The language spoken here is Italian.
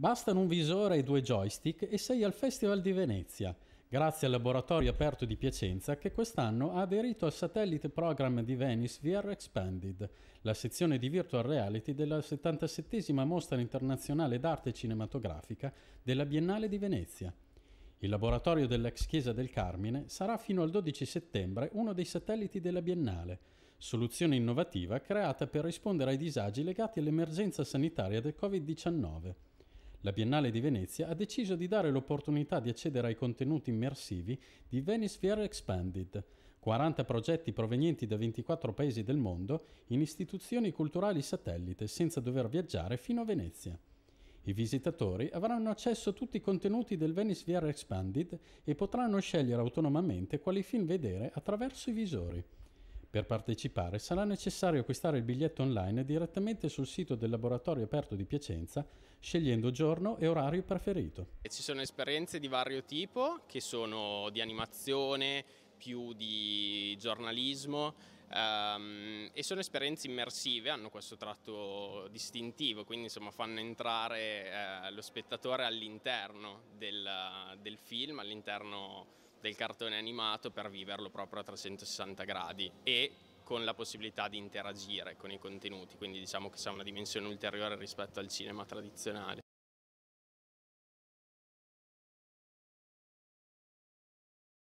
Bastano un visore e due joystick e sei al Festival di Venezia, grazie al laboratorio aperto di Piacenza che quest'anno ha aderito al satellite program di Venice VR Expanded, la sezione di virtual reality della 77esima mostra internazionale d'arte cinematografica della Biennale di Venezia. Il laboratorio dell'ex chiesa del Carmine sarà fino al 12 settembre uno dei satelliti della Biennale, soluzione innovativa creata per rispondere ai disagi legati all'emergenza sanitaria del Covid-19 la Biennale di Venezia ha deciso di dare l'opportunità di accedere ai contenuti immersivi di Venice Fair Expanded, 40 progetti provenienti da 24 paesi del mondo in istituzioni culturali satellite senza dover viaggiare fino a Venezia. I visitatori avranno accesso a tutti i contenuti del Venice VR Expanded e potranno scegliere autonomamente quali film vedere attraverso i visori. Per partecipare sarà necessario acquistare il biglietto online direttamente sul sito del Laboratorio Aperto di Piacenza, scegliendo giorno e orario preferito. Ci sono esperienze di vario tipo, che sono di animazione, più di giornalismo um, e sono esperienze immersive, hanno questo tratto distintivo, quindi insomma fanno entrare eh, lo spettatore all'interno del, del film, all'interno del cartone animato per viverlo proprio a 360 gradi e con la possibilità di interagire con i contenuti, quindi diciamo che c'è una dimensione ulteriore rispetto al cinema tradizionale.